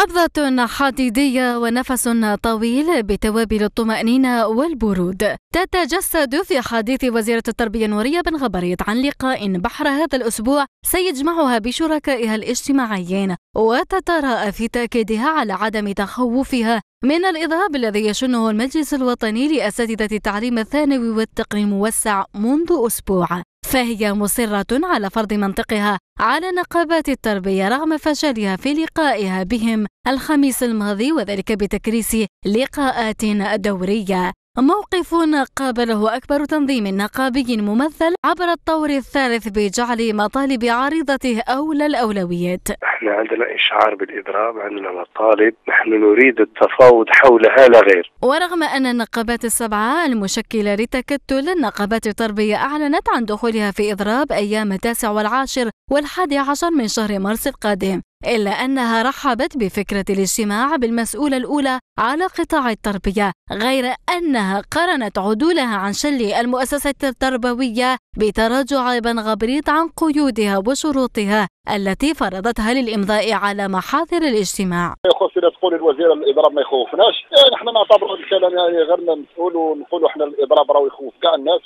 قبضة حديدية ونفس طويل بتوابل الطمأنينة والبرود تتجسد في حديث وزيرة التربية نورية بن غبريت عن لقاء بحر هذا الأسبوع سيجمعها بشركائها الاجتماعيين وتتراءى في تأكيدها على عدم تخوفها من الإضهاب الذي يشنه المجلس الوطني لأساتذة التعليم الثانوي والتقني الموسع منذ أسبوع فهي مصرة على فرض منطقها على نقابات التربية رغم فشلها في لقائها بهم الخميس الماضي وذلك بتكريس لقاءات دورية موقف قابله أكبر تنظيم نقابي ممثل عبر الطور الثالث بجعل مطالب عارضته أولى الأولويات احنا عندنا إشعار بالإضراب عندنا مطالب نحن نريد التفاوض حولها لا غير ورغم أن النقابات السبعة المشكلة لتكتل نقابات التربية أعلنت عن دخولها في إضراب أيام التاسع والعاشر والحادي عشر من شهر مارس القادم إلا أنها رحبت بفكرة الاجتماع بالمسؤولة الأولى على قطاع التربية غير أنها قرنت عدولها عن شل المؤسسة التربوية بتراجع بن غبريط عن قيودها وشروطها التي فرضتها للإمضاء على محاضر الاجتماع يخصنا تقول الوزير الإضراب ما يخوفناش إيه، نحن نعتبر الكلام يعني غير مسؤول ونقول احنا الإضراب راه يخوف كاع الناس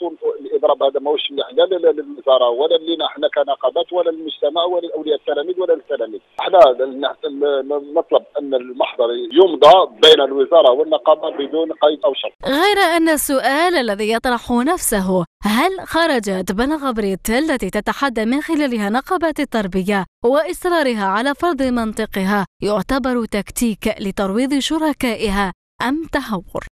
يضرب هذا ماهوش لا للوزاره ولا لنا احنا كنقابات ولا للمجتمع ولا لاولياء التلاميذ ولا للتلاميذ احنا نطلب ان المحضر يمضى بين الوزاره والنقابه بدون قيد او شرط غير ان السؤال الذي يطرح نفسه هل خرجت بلغ بريتل التي تتحدى من خلالها نقابات التربيه واصرارها على فرض منطقها يعتبر تكتيك لترويض شركائها ام تهور